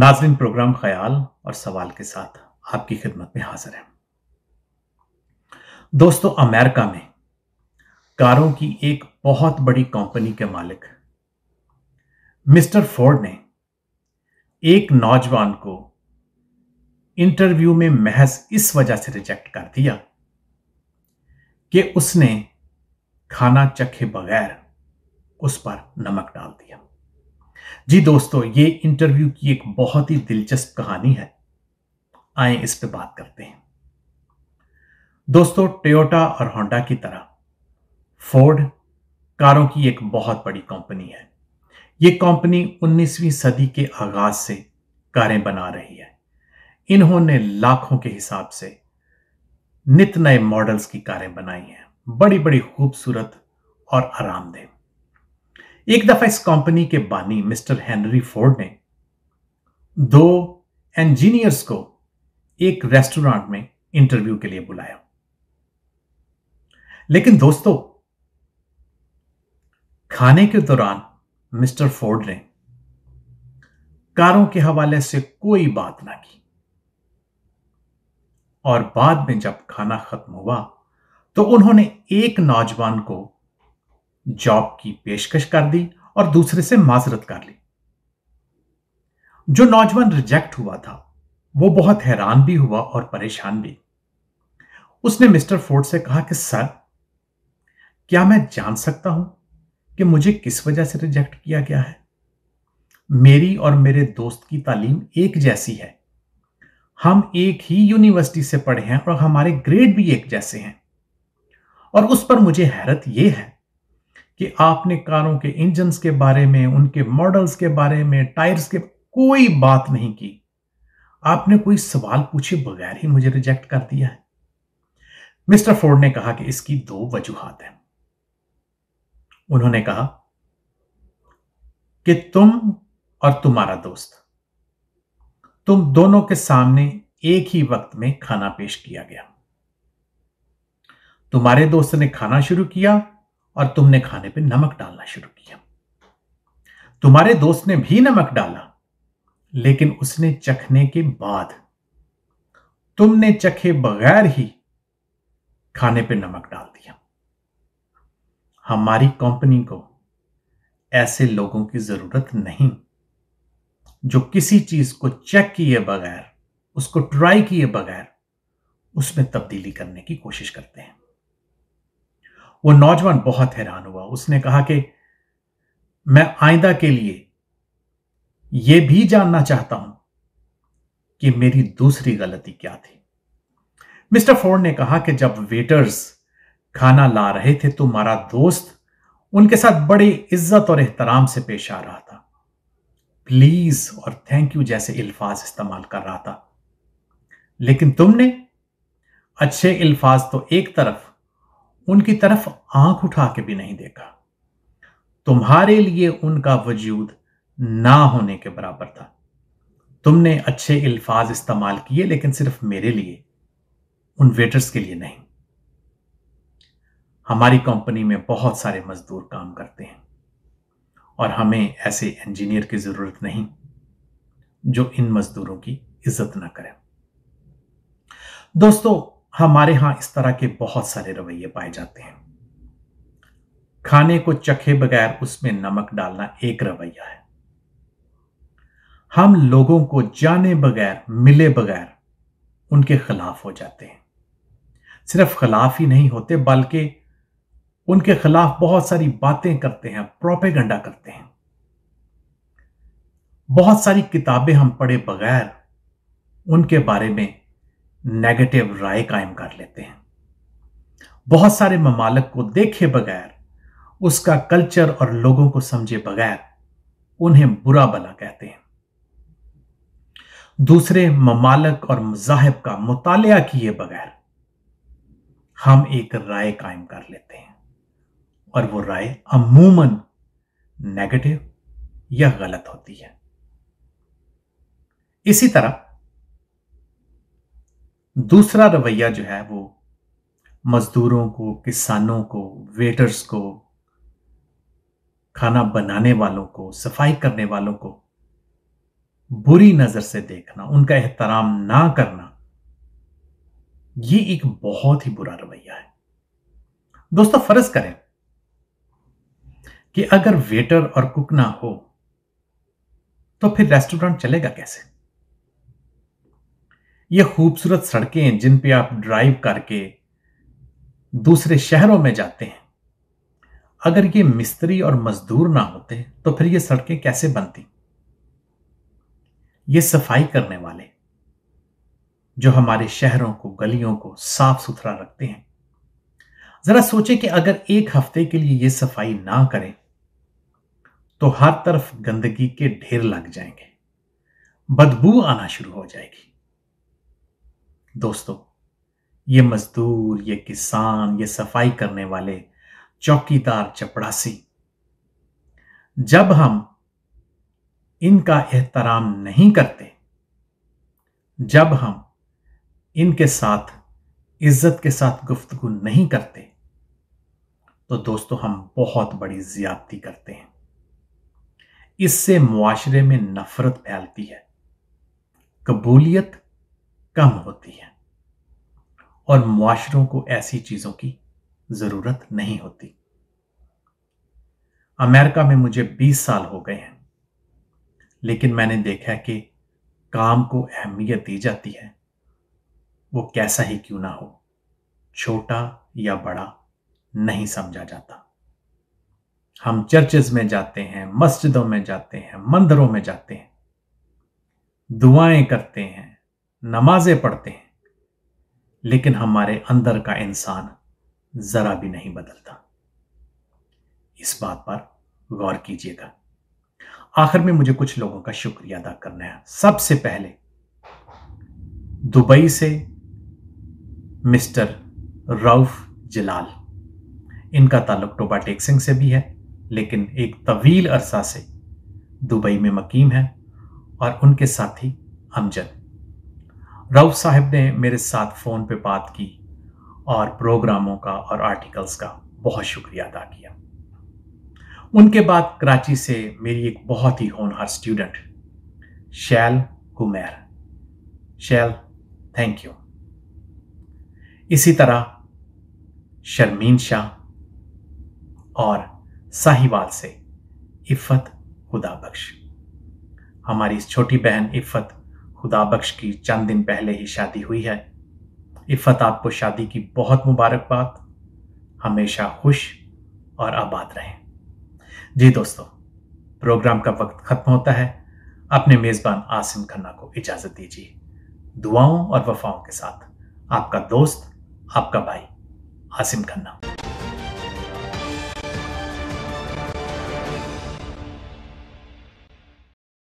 नाजरीन प्रोग्राम ख्याल और सवाल के साथ आपकी खिदमत में हाजिर है दोस्तों अमेरिका में कारों की एक बहुत बड़ी कंपनी के मालिक मिस्टर फोर्ड ने एक नौजवान को इंटरव्यू में महज इस वजह से रिजेक्ट कर दिया कि उसने खाना चखे बगैर उस पर नमक डाल दिया जी दोस्तों ये इंटरव्यू की एक बहुत ही दिलचस्प कहानी है आए इस पे बात करते हैं दोस्तों टोयोटा और होंडा की तरह फोर्ड कारों की एक बहुत बड़ी कंपनी है ये कंपनी 19वीं सदी के आगाज से कारें बना रही है इन्होंने लाखों के हिसाब से नित नए मॉडल्स की कारें बनाई हैं बड़ी बड़ी खूबसूरत और आरामदेह एक दफा इस कंपनी के बानी मिस्टर हेनरी फोर्ड ने दो इंजीनियर्स को एक रेस्टोरेंट में इंटरव्यू के लिए बुलाया लेकिन दोस्तों खाने के दौरान मिस्टर फोर्ड ने कारों के हवाले से कोई बात ना की और बाद में जब खाना खत्म हुआ तो उन्होंने एक नौजवान को जॉब की पेशकश कर दी और दूसरे से माजरत कर ली जो नौजवान रिजेक्ट हुआ था वो बहुत हैरान भी हुआ और परेशान भी उसने मिस्टर फोर्ड से कहा कि सर क्या मैं जान सकता हूं कि मुझे किस वजह से रिजेक्ट किया गया है मेरी और मेरे दोस्त की तालीम एक जैसी है हम एक ही यूनिवर्सिटी से पढ़े हैं और हमारे ग्रेड भी एक जैसे हैं और उस पर मुझे हैरत यह है कि आपने कारों के इंजन्स के बारे में उनके मॉडल्स के बारे में टायर्स के कोई बात नहीं की आपने कोई सवाल पूछे बगैर ही मुझे रिजेक्ट कर दिया है मिस्टर फोर्ड ने कहा कि इसकी दो वजूहत हैं उन्होंने कहा कि तुम और तुम्हारा दोस्त तुम दोनों के सामने एक ही वक्त में खाना पेश किया गया तुम्हारे दोस्त ने खाना शुरू किया और तुमने खाने पे नमक डालना शुरू किया तुम्हारे दोस्त ने भी नमक डाला लेकिन उसने चखने के बाद तुमने चखे बगैर ही खाने पे नमक डाल दिया हमारी कंपनी को ऐसे लोगों की जरूरत नहीं जो किसी चीज को चेक किए बगैर उसको ट्राई किए बगैर उसमें तब्दीली करने की कोशिश करते हैं वो नौजवान बहुत हैरान हुआ उसने कहा कि मैं आइंदा के लिए यह भी जानना चाहता हूं कि मेरी दूसरी गलती क्या थी मिस्टर फोर्ड ने कहा कि जब वेटर्स खाना ला रहे थे तो हमारा दोस्त उनके साथ बड़े इज्जत और एहतराम से पेश आ रहा था प्लीज और थैंक यू जैसे अल्फाज इस्तेमाल कर रहा था लेकिन तुमने अच्छे अल्फाज तो एक तरफ उनकी तरफ आंख उठा के भी नहीं देखा तुम्हारे लिए उनका वजूद ना होने के बराबर था तुमने अच्छे अल्फाज इस्तेमाल किए लेकिन सिर्फ मेरे लिए उन वेटर्स के लिए नहीं हमारी कंपनी में बहुत सारे मजदूर काम करते हैं और हमें ऐसे इंजीनियर की ज़रूरत नहीं जो इन मजदूरों की इज्जत ना करें दोस्तों हमारे यहां इस तरह के बहुत सारे रवैये पाए जाते हैं खाने को चखे बगैर उसमें नमक डालना एक रवैया है हम लोगों को जाने बगैर मिले बगैर उनके खिलाफ हो जाते हैं सिर्फ खिलाफ ही नहीं होते बल्कि उनके खिलाफ बहुत सारी बातें करते हैं प्रोपेगंडा करते हैं बहुत सारी किताबें हम पढ़े बगैर उनके बारे में नेगेटिव राय कायम कर लेते हैं बहुत सारे ममालक को देखे बगैर उसका कल्चर और लोगों को समझे बगैर उन्हें बुरा भला कहते हैं दूसरे ममालक और मजाहब का मुताल किए बगैर हम एक राय कायम कर लेते हैं और वो राय अमूमन नेगेटिव या गलत होती है इसी तरह दूसरा रवैया जो है वो मजदूरों को किसानों को वेटर्स को खाना बनाने वालों को सफाई करने वालों को बुरी नजर से देखना उनका एहतराम ना करना ये एक बहुत ही बुरा रवैया है दोस्तों फर्ज करें कि अगर वेटर और कुक ना हो तो फिर रेस्टोरेंट चलेगा कैसे ये खूबसूरत सड़कें जिन पे आप ड्राइव करके दूसरे शहरों में जाते हैं अगर ये मिस्त्री और मजदूर ना होते तो फिर ये सड़कें कैसे बनती ये सफाई करने वाले जो हमारे शहरों को गलियों को साफ सुथरा रखते हैं जरा सोचें कि अगर एक हफ्ते के लिए ये सफाई ना करें तो हर तरफ गंदगी के ढेर लग जाएंगे बदबू आना शुरू हो जाएगी दोस्तों ये मजदूर ये किसान ये सफाई करने वाले चौकीदार चपड़ासी जब हम इनका एहतराम नहीं करते जब हम इनके साथ इज्जत के साथ गुफ्तगु नहीं करते तो दोस्तों हम बहुत बड़ी ज्यादती करते हैं इससे मुआशरे में नफरत फैलती है कबूलियत कम होती है और मुआशरों को ऐसी चीज़ों की ज़रूरत नहीं होती अमेरिका में मुझे 20 साल हो गए हैं लेकिन मैंने देखा है कि काम को अहमियत दी जाती है वो कैसा ही क्यों ना हो छोटा या बड़ा नहीं समझा जाता हम चर्चेज में जाते हैं मस्जिदों में जाते हैं मंदिरों में जाते हैं दुआएं करते हैं नमाजें पढ़ते हैं लेकिन हमारे अंदर का इंसान जरा भी नहीं बदलता इस बात पर गौर कीजिएगा आखिर में मुझे कुछ लोगों का शुक्रिया अदा करना है सबसे पहले दुबई से मिस्टर रऊफ जलाल इनका ताल्लुक टोबा टेक सिंह से भी है लेकिन एक तवील अरसा से दुबई में मकीम है और उनके साथी अमजद राउफ साहब ने मेरे साथ फ़ोन पे बात की और प्रोग्रामों का और आर्टिकल्स का बहुत शुक्रिया अदा किया उनके बाद कराची से मेरी एक बहुत ही होनहार student Shail Kumar Shail thank you इसी तरह शर्मीन शाह और साहिवाल से इफ़त बख्श हमारी इस छोटी बहन इफ़त खुदाबख्श की चंद दिन पहले ही शादी हुई है इफ़त आपको शादी की बहुत मुबारकबाद हमेशा खुश और आबाद रहें जी दोस्तों प्रोग्राम का वक्त ख़त्म होता है अपने मेज़बान आसिम खन्ना को इजाज़त दीजिए दुआओं और वफाओं के साथ आपका दोस्त आपका भाई आसिम खन्ना